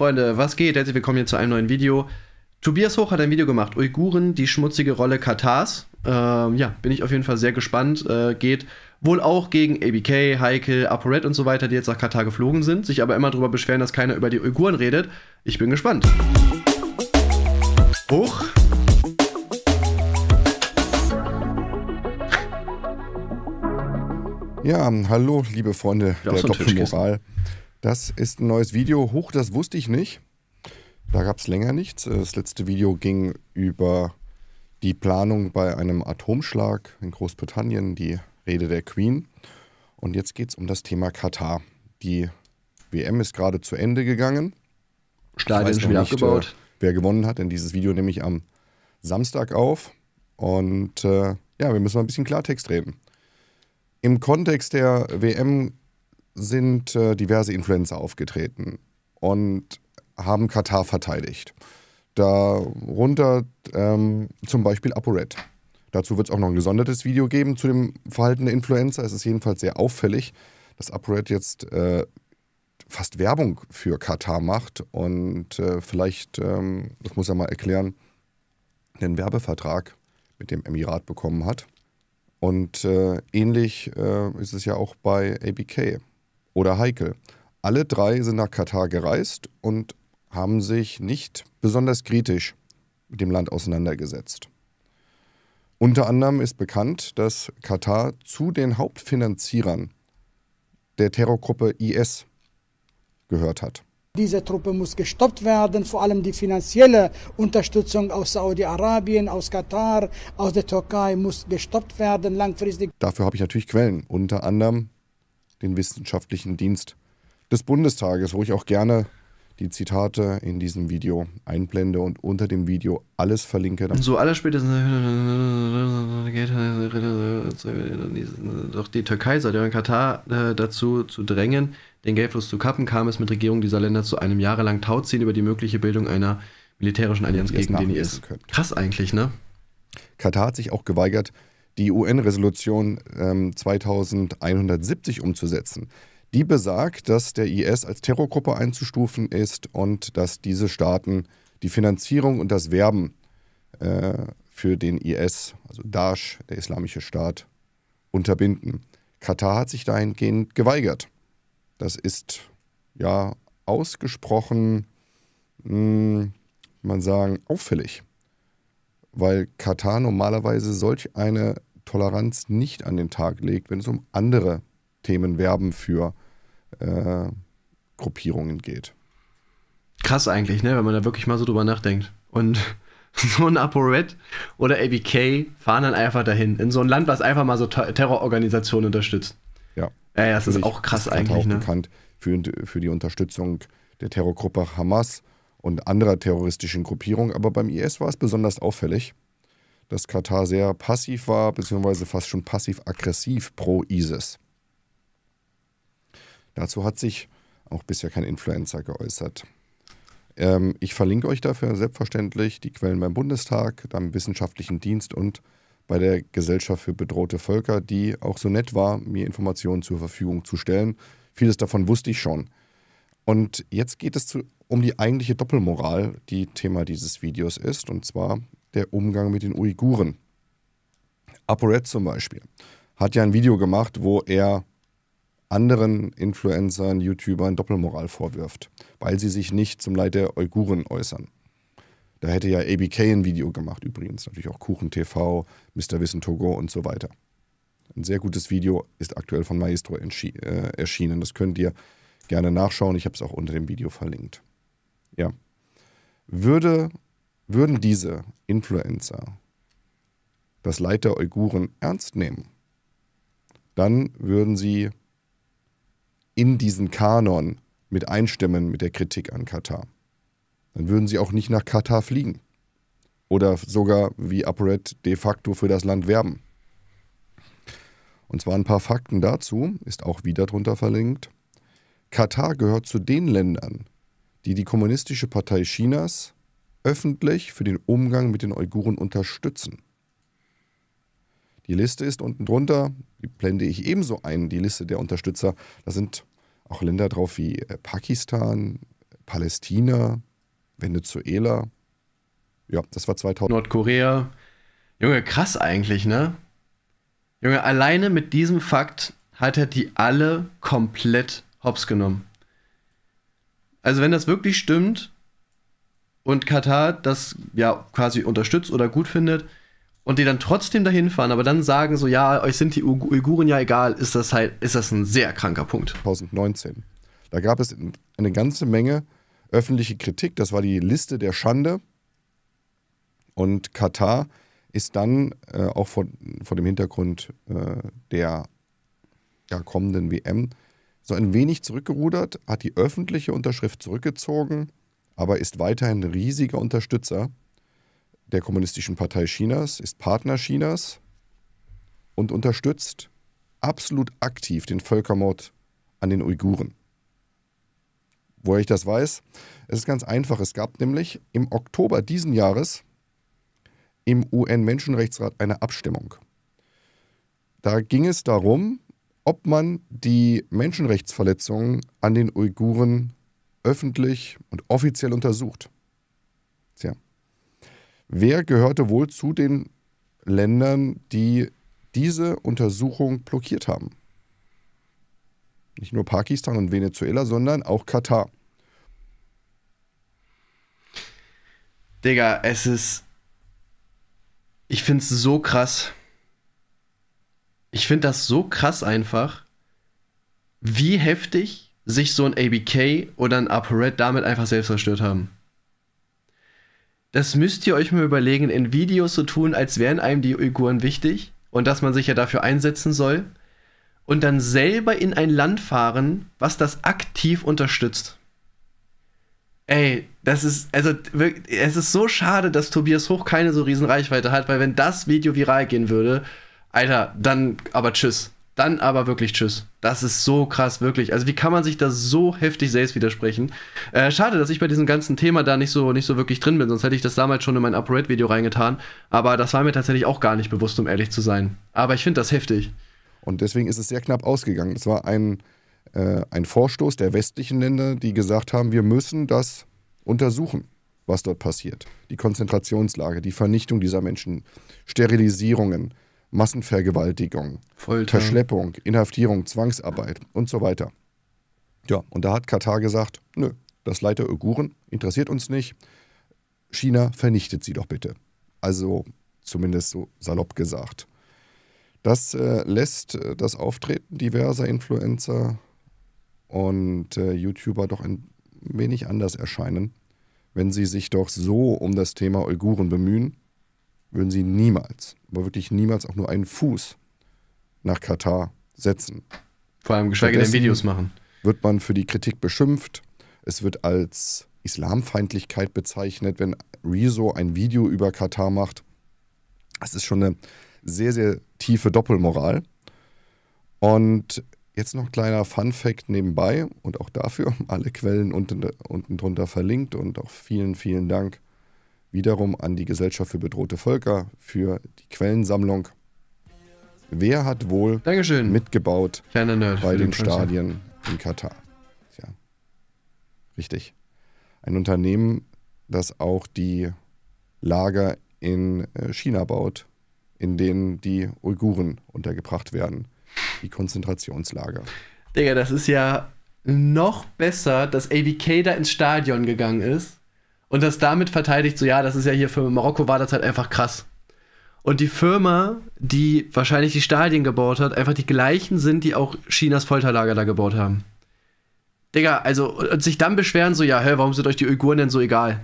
Freunde, was geht? Herzlich willkommen hier zu einem neuen Video. Tobias Hoch hat ein Video gemacht, Uiguren, die schmutzige Rolle Katars. Ähm, ja, bin ich auf jeden Fall sehr gespannt. Äh, geht wohl auch gegen ABK, Heikel, ApoRed und so weiter, die jetzt nach Katar geflogen sind, sich aber immer darüber beschweren, dass keiner über die Uiguren redet. Ich bin gespannt. Hoch. Ja, hallo, liebe Freunde der so Doppelmoral. Das ist ein neues Video. Hoch, das wusste ich nicht. Da gab es länger nichts. Das letzte Video ging über die Planung bei einem Atomschlag in Großbritannien, die Rede der Queen. Und jetzt geht es um das Thema Katar. Die WM ist gerade zu Ende gegangen. Stadion ist wieder äh, abgebaut. wer gewonnen hat, denn dieses Video nehme ich am Samstag auf. Und äh, ja, wir müssen mal ein bisschen Klartext reden. Im Kontext der WM sind äh, diverse Influencer aufgetreten und haben Katar verteidigt. Darunter ähm, zum Beispiel ApoRed. Dazu wird es auch noch ein gesondertes Video geben zu dem Verhalten der Influencer. Es ist jedenfalls sehr auffällig, dass ApoRed jetzt äh, fast Werbung für Katar macht und äh, vielleicht, ähm, das muss er mal erklären, einen Werbevertrag mit dem Emirat bekommen hat. Und äh, ähnlich äh, ist es ja auch bei ABK oder Heikel. Alle drei sind nach Katar gereist und haben sich nicht besonders kritisch mit dem Land auseinandergesetzt. Unter anderem ist bekannt, dass Katar zu den Hauptfinanzierern der Terrorgruppe IS gehört hat. Diese Truppe muss gestoppt werden, vor allem die finanzielle Unterstützung aus Saudi-Arabien, aus Katar, aus der Türkei muss gestoppt werden langfristig. Dafür habe ich natürlich Quellen, unter anderem den wissenschaftlichen Dienst des Bundestages, wo ich auch gerne die Zitate in diesem Video einblende und unter dem Video alles verlinke. So alles spätestens doch die Türkei sollte Katar äh, dazu zu drängen, den Geldfluss zu kappen, kam es mit Regierungen dieser Länder zu einem jahrelangen Tauziehen über die mögliche Bildung einer militärischen Allianz gegen den IS. Krass eigentlich, ne? Katar hat sich auch geweigert, die UN-Resolution ähm, 2170 umzusetzen. Die besagt, dass der IS als Terrorgruppe einzustufen ist und dass diese Staaten die Finanzierung und das Werben äh, für den IS, also Daesh, der Islamische Staat, unterbinden. Katar hat sich dahingehend geweigert. Das ist ja ausgesprochen, mh, hm, man sagen, auffällig, weil Katar normalerweise solch eine Toleranz nicht an den Tag legt, wenn es um andere Themen werben für äh, Gruppierungen geht. Krass eigentlich, ne? wenn man da wirklich mal so drüber nachdenkt. Und so ein ApoRed oder ABK fahren dann einfach dahin, in so ein Land, was einfach mal so Terrororganisationen unterstützt. Ja. Ja, ja das ist auch krass ist eigentlich. Auch ne? bekannt für, für die Unterstützung der Terrorgruppe Hamas und anderer terroristischen Gruppierungen, aber beim IS war es besonders auffällig dass Katar sehr passiv war, beziehungsweise fast schon passiv-aggressiv pro ISIS. Dazu hat sich auch bisher kein Influencer geäußert. Ähm, ich verlinke euch dafür selbstverständlich die Quellen beim Bundestag, beim Wissenschaftlichen Dienst und bei der Gesellschaft für bedrohte Völker, die auch so nett war, mir Informationen zur Verfügung zu stellen. Vieles davon wusste ich schon. Und jetzt geht es zu, um die eigentliche Doppelmoral, die Thema dieses Videos ist. Und zwar der Umgang mit den Uiguren. ApoRed zum Beispiel hat ja ein Video gemacht, wo er anderen Influencern, YouTubern Doppelmoral vorwirft, weil sie sich nicht zum Leid der Uiguren äußern. Da hätte ja ABK ein Video gemacht übrigens, natürlich auch Kuchen TV, Mr. Wissen Togo und so weiter. Ein sehr gutes Video ist aktuell von Maestro äh, erschienen. Das könnt ihr gerne nachschauen. Ich habe es auch unter dem Video verlinkt. Ja. Würde würden diese Influencer das Leid der Uiguren ernst nehmen, dann würden sie in diesen Kanon mit einstimmen mit der Kritik an Katar. Dann würden sie auch nicht nach Katar fliegen. Oder sogar wie ApoRed de facto für das Land werben. Und zwar ein paar Fakten dazu, ist auch wieder drunter verlinkt. Katar gehört zu den Ländern, die die Kommunistische Partei Chinas öffentlich für den Umgang mit den Uiguren unterstützen. Die Liste ist unten drunter, die blende ich ebenso ein, die Liste der Unterstützer. Da sind auch Länder drauf wie äh, Pakistan, Palästina, Venezuela. Ja, das war 2000. Nordkorea. Junge, krass eigentlich, ne? Junge, alleine mit diesem Fakt hat er die alle komplett hops genommen. Also wenn das wirklich stimmt, und Katar das ja quasi unterstützt oder gut findet und die dann trotzdem dahin fahren, aber dann sagen so, ja, euch sind die Uiguren ja egal, ist das halt, ist das ein sehr kranker Punkt. 2019. Da gab es eine ganze Menge öffentliche Kritik, das war die Liste der Schande und Katar ist dann äh, auch vor, vor dem Hintergrund äh, der ja, kommenden WM so ein wenig zurückgerudert, hat die öffentliche Unterschrift zurückgezogen aber ist weiterhin ein riesiger Unterstützer der Kommunistischen Partei Chinas, ist Partner Chinas und unterstützt absolut aktiv den Völkermord an den Uiguren. Woher ich das weiß? Es ist ganz einfach. Es gab nämlich im Oktober diesen Jahres im UN-Menschenrechtsrat eine Abstimmung. Da ging es darum, ob man die Menschenrechtsverletzungen an den Uiguren öffentlich und offiziell untersucht. Tja. Wer gehörte wohl zu den Ländern, die diese Untersuchung blockiert haben? Nicht nur Pakistan und Venezuela, sondern auch Katar. Digga, es ist. Ich find's so krass. Ich find das so krass einfach, wie heftig sich so ein ABK oder ein ApoRed damit einfach selbst zerstört haben. Das müsst ihr euch mal überlegen, in Videos zu so tun, als wären einem die Uiguren wichtig und dass man sich ja dafür einsetzen soll. Und dann selber in ein Land fahren, was das aktiv unterstützt. Ey, das ist, also, es ist so schade, dass Tobias Hoch keine so riesen Reichweite hat, weil wenn das Video viral gehen würde, Alter, dann aber tschüss. Dann aber wirklich Tschüss. Das ist so krass, wirklich. Also, wie kann man sich da so heftig selbst widersprechen? Äh, schade, dass ich bei diesem ganzen Thema da nicht so, nicht so wirklich drin bin, sonst hätte ich das damals schon in mein Upgrade-Video reingetan. Aber das war mir tatsächlich auch gar nicht bewusst, um ehrlich zu sein. Aber ich finde das heftig. Und deswegen ist es sehr knapp ausgegangen. Es war ein, äh, ein Vorstoß der westlichen Länder, die gesagt haben, wir müssen das untersuchen, was dort passiert. Die Konzentrationslage, die Vernichtung dieser Menschen, Sterilisierungen. Massenvergewaltigung, Folter. Verschleppung, Inhaftierung, Zwangsarbeit und so weiter. Ja, und da hat Katar gesagt, nö, das Leid der Uiguren interessiert uns nicht. China vernichtet sie doch bitte. Also zumindest so salopp gesagt. Das äh, lässt äh, das Auftreten diverser Influencer und äh, YouTuber doch ein wenig anders erscheinen, wenn sie sich doch so um das Thema Uiguren bemühen würden sie niemals, aber wirklich niemals auch nur einen Fuß nach Katar setzen. Vor allem geschweige denn Videos machen. Wird man für die Kritik beschimpft. Es wird als Islamfeindlichkeit bezeichnet, wenn Rezo ein Video über Katar macht. Das ist schon eine sehr, sehr tiefe Doppelmoral. Und jetzt noch ein kleiner Fun-Fact nebenbei und auch dafür alle Quellen unten, unten drunter verlinkt und auch vielen, vielen Dank wiederum an die Gesellschaft für bedrohte Völker für die Quellensammlung. Wer hat wohl Dankeschön. mitgebaut Nerd, bei den, den Stadien in Katar? Tja, richtig. Ein Unternehmen, das auch die Lager in äh, China baut, in denen die Uiguren untergebracht werden. Die Konzentrationslager. Digga, das ist ja noch besser, dass ABK da ins Stadion gegangen ist und das damit verteidigt, so ja, das ist ja hier für Marokko war das halt einfach krass. Und die Firma, die wahrscheinlich die Stadien gebaut hat, einfach die gleichen sind, die auch Chinas Folterlager da gebaut haben. Digga, also, und sich dann beschweren, so, ja, hä, warum sind euch die Uiguren denn so egal?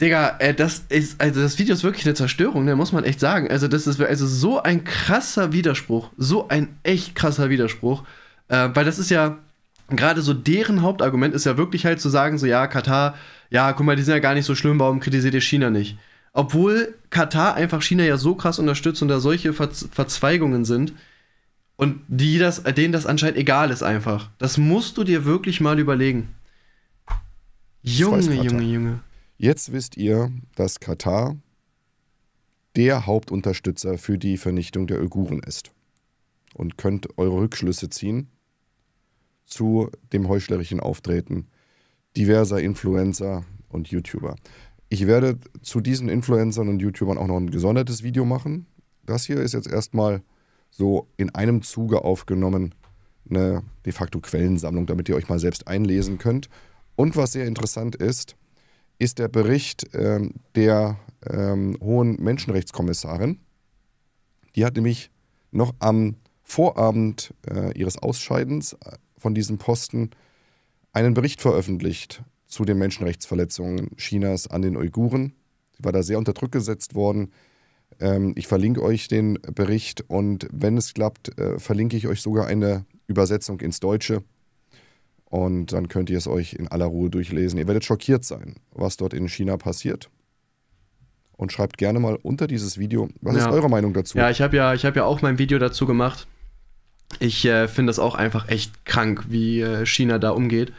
Digga, äh, das ist, also das Video ist wirklich eine Zerstörung, ne, muss man echt sagen. Also, das ist also so ein krasser Widerspruch, so ein echt krasser Widerspruch. Äh, weil das ist ja, gerade so deren Hauptargument ist ja wirklich halt zu sagen, so, ja, Katar ja, guck mal, die sind ja gar nicht so schlimm, warum kritisiert ihr China nicht? Obwohl Katar einfach China ja so krass unterstützt und da solche Verz Verzweigungen sind und die das, denen das anscheinend egal ist einfach. Das musst du dir wirklich mal überlegen. Junge, Junge, Junge. Jetzt wisst ihr, dass Katar der Hauptunterstützer für die Vernichtung der Uiguren ist. Und könnt eure Rückschlüsse ziehen zu dem heuchlerischen Auftreten diverser Influencer und YouTuber. Ich werde zu diesen Influencern und YouTubern auch noch ein gesondertes Video machen. Das hier ist jetzt erstmal so in einem Zuge aufgenommen, eine de facto Quellensammlung, damit ihr euch mal selbst einlesen könnt. Und was sehr interessant ist, ist der Bericht ähm, der ähm, hohen Menschenrechtskommissarin. Die hat nämlich noch am Vorabend äh, ihres Ausscheidens äh, von diesem Posten einen Bericht veröffentlicht zu den Menschenrechtsverletzungen Chinas an den Uiguren. Sie war da sehr unter Druck gesetzt worden. Ähm, ich verlinke euch den Bericht und wenn es klappt, äh, verlinke ich euch sogar eine Übersetzung ins Deutsche. Und dann könnt ihr es euch in aller Ruhe durchlesen. Ihr werdet schockiert sein, was dort in China passiert und schreibt gerne mal unter dieses Video, was ja. ist eure Meinung dazu? Ja, ich habe ja, hab ja auch mein Video dazu gemacht. Ich äh, finde das auch einfach echt krank, wie äh, China da umgeht.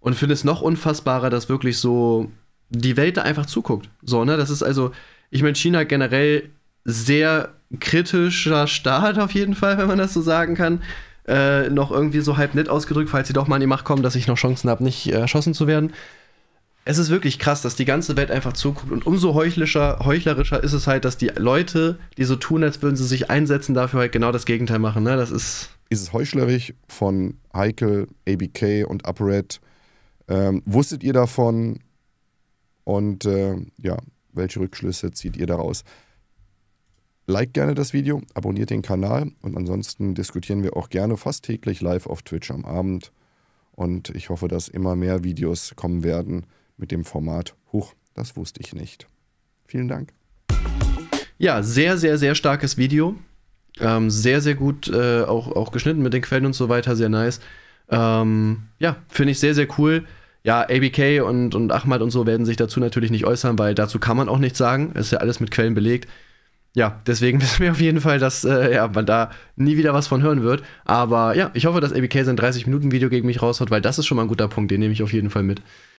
Und finde es noch unfassbarer, dass wirklich so die Welt da einfach zuguckt. So, ne? Das ist also, ich meine, China generell sehr kritischer Staat auf jeden Fall, wenn man das so sagen kann. Äh, noch irgendwie so halb nett ausgedrückt, falls sie doch mal in die Macht kommen, dass ich noch Chancen habe, nicht äh, erschossen zu werden es ist wirklich krass, dass die ganze Welt einfach zuguckt. Und umso heuchlerischer, heuchlerischer ist es halt, dass die Leute, die so tun, als würden sie sich einsetzen, dafür halt genau das Gegenteil machen. Ne? Das ist. Ist es heuchlerisch von Heikel, ABK und UpRed? Ähm, wusstet ihr davon? Und äh, ja, welche Rückschlüsse zieht ihr daraus? Like gerne das Video, abonniert den Kanal und ansonsten diskutieren wir auch gerne fast täglich live auf Twitch am Abend. Und ich hoffe, dass immer mehr Videos kommen werden mit dem Format. Huch, das wusste ich nicht. Vielen Dank. Ja, sehr, sehr, sehr starkes Video. Ähm, sehr, sehr gut äh, auch, auch geschnitten mit den Quellen und so weiter, sehr nice. Ähm, ja, finde ich sehr, sehr cool. Ja, ABK und, und Ahmad und so werden sich dazu natürlich nicht äußern, weil dazu kann man auch nichts sagen. Ist ja alles mit Quellen belegt. Ja, deswegen wissen wir auf jeden Fall, dass äh, ja, man da nie wieder was von hören wird. Aber ja, ich hoffe, dass ABK sein 30-Minuten-Video gegen mich raushaut, weil das ist schon mal ein guter Punkt, den nehme ich auf jeden Fall mit.